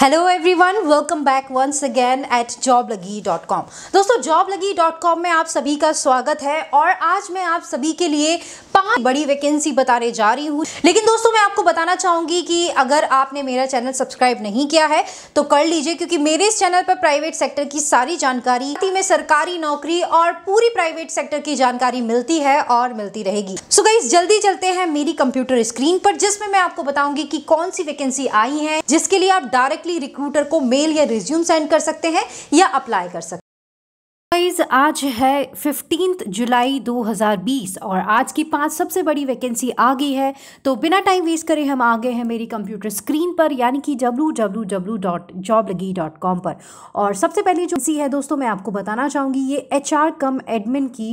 hello everyone welcome back once again at job lagi dot com दोस्तों com में आप सभी का स्वागत है और आज मैं आप सभी के लिए पांच बड़ी वैकेंसी बताने जा रही हूँ लेकिन दोस्तों मैं आपको बताना चाहूंगी कि अगर आपने मेरा चैनल सब्सक्राइब नहीं किया है तो कर लीजिए क्योंकि मेरे इस चैनल पर प्राइवेट सेक्टर की सारी जानकारी में सरकारी नौकरी और पूरी प्राइवेट सेक्टर की जानकारी मिलती है और मिलती रहेगी सो गई जल्दी चलते हैं मेरी कंप्यूटर स्क्रीन पर जिसमें मैं आपको बताऊंगी कि कौन सी वैकेंसी आई है जिसके लिए आप डायरेक्ट डायरेक्टली रिक्रूटर को मेल या रिज्यूम सेंड कर सकते हैं या अप्लाई कर सकते हैं गाइज आज है फिफ्टीन जुलाई 2020 और आज की पांच सबसे बड़ी वैकेंसी आ गई है तो बिना टाइम वेस्ट करे हम आ गए हैं मेरी कंप्यूटर स्क्रीन पर यानी कि W dot job lagi dot com पर और सबसे पहले जो सी है दोस्तों मैं आपको बताना चाहूँगी ये एच आर कम एडमिन की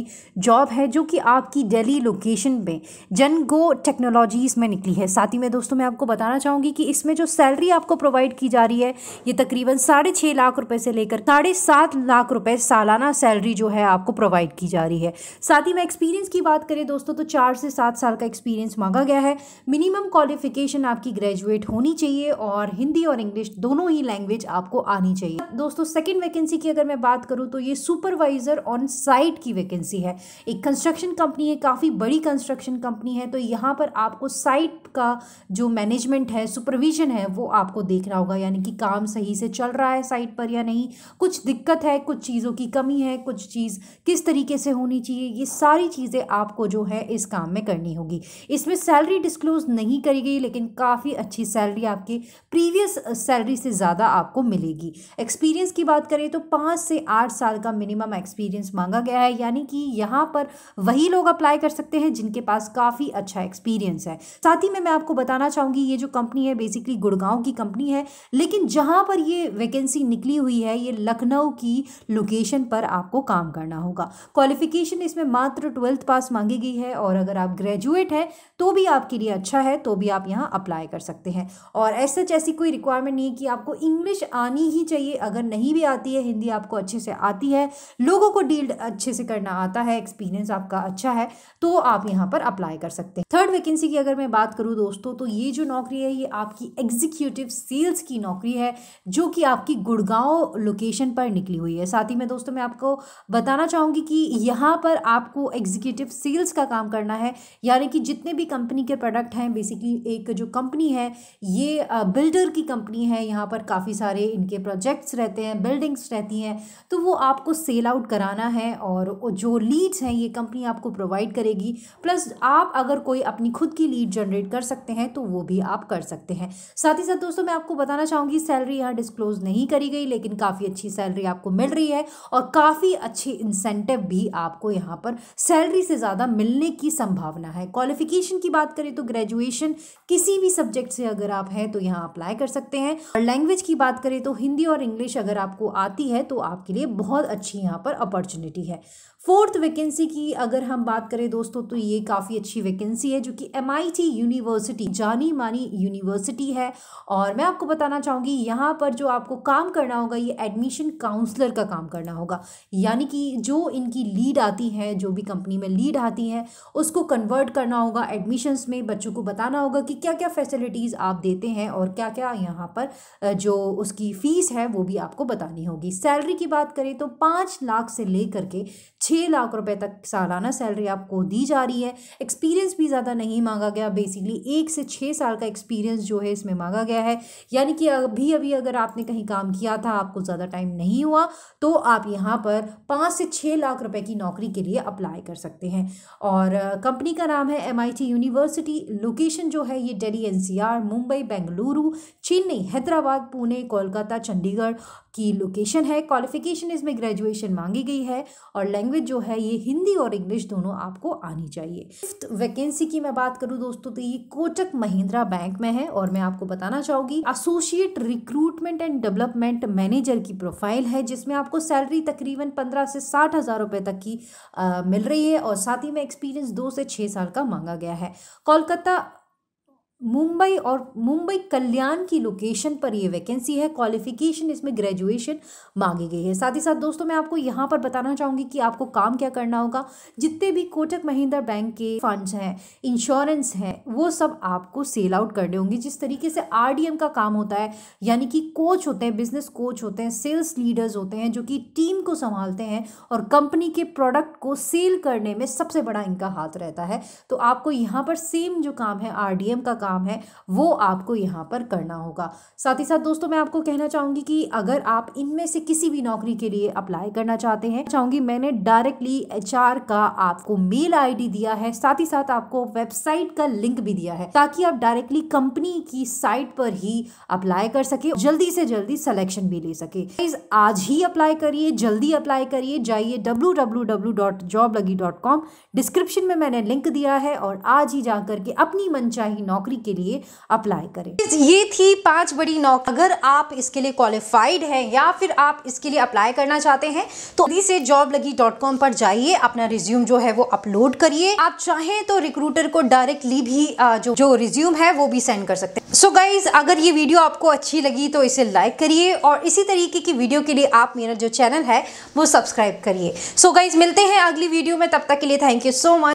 जॉब है जो कि आपकी डेली लोकेशन में जनगो टेक्नोलॉजीज़ में निकली है साथ ही में दोस्तों मैं आपको बताना चाहूँगी कि इसमें जो सैलरी आपको प्रोवाइड की जा रही है ये तकरीबन साढ़े लाख रुपये से लेकर साढ़े सात लाख रुपये सालाना सैलरी जो है आपको प्रोवाइड की जा रही है साथ ही में एक्सपीरियंस की बात करें दोस्तों तो चार से सात साल का एक्सपीरियंस मांगा गया है मिनिमम क्वालिफिकेशन आपकी ग्रेजुएट होनी चाहिए और हिंदी और इंग्लिश दोनों ही लैंग्वेज आपको आनी चाहिए दोस्तों सेकेंड वैकेंसी की अगर मैं बात करूँ तो ये सुपरवाइजर ऑन साइट की वैकेंसी है एक कंस्ट्रक्शन कंपनी है काफ़ी बड़ी कंस्ट्रक्शन कंपनी है तो यहाँ पर आपको साइट का जो मैनेजमेंट है सुपरविजन है वो आपको देखना होगा यानी कि काम सही से चल रहा है साइट पर या नहीं कुछ दिक्कत है कुछ चीज़ों की कमी है कुछ चीज़ किस तरीके से होनी चाहिए ये सारी चीज़ें आपको जो है इस काम में करनी होगी इसमें सैलरी डिस्क्लोज नहीं करी गई लेकिन काफ़ी अच्छी सैलरी आपकी प्रीवियस सैलरी से ज़्यादा आपको मिलेगी एक्सपीरियंस की बात करें तो पाँच से आठ साल का मिनिमम एक्सपीरियंस मांगा गया है यानी कि यहाँ पर वही लोग अप्लाई कर सकते हैं जिनके पास काफ़ी अच्छा एक्सपीरियंस है साथ ही में मैं आपको बताना चाहूँगी ये जो कंपनी है बेसिकली गुड़गांव की कंपनी है लेकिन जहाँ पर ये वैकेंसी निकली हुई है ये लखनऊ की लोकेशन पर आपको काम करना होगा क्वालिफिकेशन इसमें मात्र ट्वेल्थ पास मांगी गई है और अगर आप ग्रेजुएट हैं तो भी आपके लिए अच्छा है तो भी आप यहाँ अप्लाई कर सकते हैं और एज सच ऐसी कोई रिक्वायरमेंट नहीं है कि आपको इंग्लिश आनी ही चाहिए अगर नहीं भी आती है हिंदी आपको अच्छे से आती है लोगों को डील अच्छे से करना आता है एक्सपीरियंस आपका अच्छा है तो आप यहाँ पर अप्लाई कर सकते हैं थर्ड वैकेंसी की अगर मैं बात करूँ दोस्तों तो ये जो नौकरी है ये आपकी एग्जीक्यूटिव सेल्स की नौकरी है जो कि आपकी गुड़गांव लोकेशन पर निकली हुई है साथ ही में दोस्तों मैं आप आपको बताना चाहूँगी कि यहाँ पर आपको एग्जीक्यूटिव सेल्स का काम करना है यानी कि जितने भी कंपनी के प्रोडक्ट हैं बेसिकली एक जो कंपनी है ये बिल्डर की कंपनी है यहाँ पर काफ़ी सारे इनके प्रोजेक्ट्स रहते हैं बिल्डिंग्स रहती हैं तो वो आपको सेल आउट कराना है और जो लीड्स हैं ये कंपनी आपको प्रोवाइड करेगी प्लस आप अगर कोई अपनी खुद की लीड जनरेट कर सकते हैं तो वो भी आप कर सकते हैं साथ ही साथ दोस्तों मैं आपको बताना चाहूँगी सैलरी यहाँ डिस्क्लोज नहीं करी गई लेकिन काफ़ी अच्छी सैलरी आपको मिल रही है और काफ़ी अच्छे इंसेंटिव भी आपको यहाँ पर सैलरी से ज़्यादा मिलने की संभावना है क्वालिफिकेशन की बात करें तो ग्रेजुएशन किसी भी सब्जेक्ट से अगर आप हैं तो यहाँ अप्लाई कर सकते हैं और लैंग्वेज की बात करें तो हिंदी और इंग्लिश अगर आपको आती है तो आपके लिए बहुत अच्छी यहाँ पर अपॉर्चुनिटी है फोर्थ वैकेंसी की अगर हम बात करें दोस्तों तो ये काफ़ी अच्छी वैकेंसी है जो कि एम यूनिवर्सिटी जानी मानी यूनिवर्सिटी है और मैं आपको बताना चाहूँगी यहाँ पर जो आपको काम करना होगा ये एडमिशन काउंसलर का काम करना होगा यानी कि जो इनकी लीड आती है जो भी कंपनी में लीड आती है उसको कन्वर्ट करना होगा एडमिशन्स में बच्चों को बताना होगा कि क्या क्या फैसिलिटीज़ आप देते हैं और क्या क्या यहाँ पर जो उसकी फ़ीस है वो भी आपको बतानी होगी सैलरी की बात करें तो पाँच लाख से ले करके छः छः लाख रुपए तक सालाना सैलरी आपको दी जा रही है एक्सपीरियंस भी ज़्यादा नहीं मांगा गया बेसिकली एक से छः साल का एक्सपीरियंस जो है इसमें मांगा गया है यानी कि अभी अभी अगर आपने कहीं काम किया था आपको ज़्यादा टाइम नहीं हुआ तो आप यहाँ पर पाँच से छः लाख रुपए की नौकरी के लिए अप्लाई कर सकते हैं और कंपनी का नाम है एम यूनिवर्सिटी लोकेशन जो है ये डेली एनसीआर मुंबई बेंगलुरु चेन्नई हैदराबाद पुणे कोलकाता चंडीगढ़ की लोकेशन है क्वालिफिकेशन इसमें ग्रेजुएशन मांगी गई है और लैंग्वेज लैंग्वेज जो है ये हिंदी और इंग्लिश दोनों आपको आनी चाहिए फिफ्थ वैकेंसी की मैं बात करूँ दोस्तों तो ये कोटक महिंद्रा बैंक में है और मैं आपको बताना चाहूंगी associate recruitment and development manager की प्रोफाइल है जिसमें आपको सैलरी तकरीबन पंद्रह से साठ हज़ार रुपए तक की आ, मिल रही है और साथ ही में एक्सपीरियंस दो से छह साल का मांगा गया है कोलकाता मुंबई और मुंबई कल्याण की लोकेशन पर ये वैकेंसी है क्वालिफिकेशन इसमें ग्रेजुएशन मांगी गई है साथ ही साथ दोस्तों मैं आपको यहाँ पर बताना चाहूँगी कि आपको काम क्या करना होगा जितने भी कोटक महिंद्रा बैंक के फंड्स हैं इंश्योरेंस हैं वो सब आपको सेल आउट करने होंगे जिस तरीके से आर का काम होता है यानी कि कोच होते हैं बिजनेस कोच होते हैं सेल्स लीडर्स होते हैं जो कि टीम को संभालते हैं और कंपनी के प्रोडक्ट को सेल करने में सबसे बड़ा इनका हाथ रहता है तो आपको यहाँ पर सेम जो काम है आर का काम काम है वो आपको यहाँ पर करना होगा साथ ही साथ दोस्तों मैं आपको कहना चाहूँगी कि अगर आप इनमें से किसी भी नौकरी के लिए अप्लाई करना चाहते हैं चाहूँगी मैंने डायरेक्टली एच का आपको मेल आई दिया है साथ ही साथ आपको वेबसाइट का लिंक भी दिया है ताकि आप डायरेक्टली कंपनी की साइट पर ही अप्लाई कर सके जल्दी से जल्दी सिलेक्शन भी ले सके आज ही अप्लाई करिए जल्दी अप्लाई करिए जाइए डब्ल्यू डिस्क्रिप्शन में मैंने लिंक दिया है और आज ही जाकर के अपनी मनचाही नौकरी नौकरी के लिए अप्लाई करें ये थी पांच बड़ी नौकरी अगर आप इसके लिए क्वालिफाइड हैं या फिर आप इसके लिए अप्लाई करना चाहते हैं तो अभी से जॉब लगी डॉट कॉम पर जाइए अपना रिज्यूम जो है वो अपलोड करिए आप चाहें तो रिक्रूटर को डायरेक्टली भी जो जो रिज्यूम है वो भी सेंड कर सकते हैं सो गाइज अगर ये वीडियो आपको अच्छी लगी तो इसे लाइक करिए और इसी तरीके की वीडियो के लिए आप मेरा जो चैनल है वो सब्सक्राइब करिए सो गाइज मिलते हैं अगली वीडियो में तब तक के लिए थैंक यू सो मच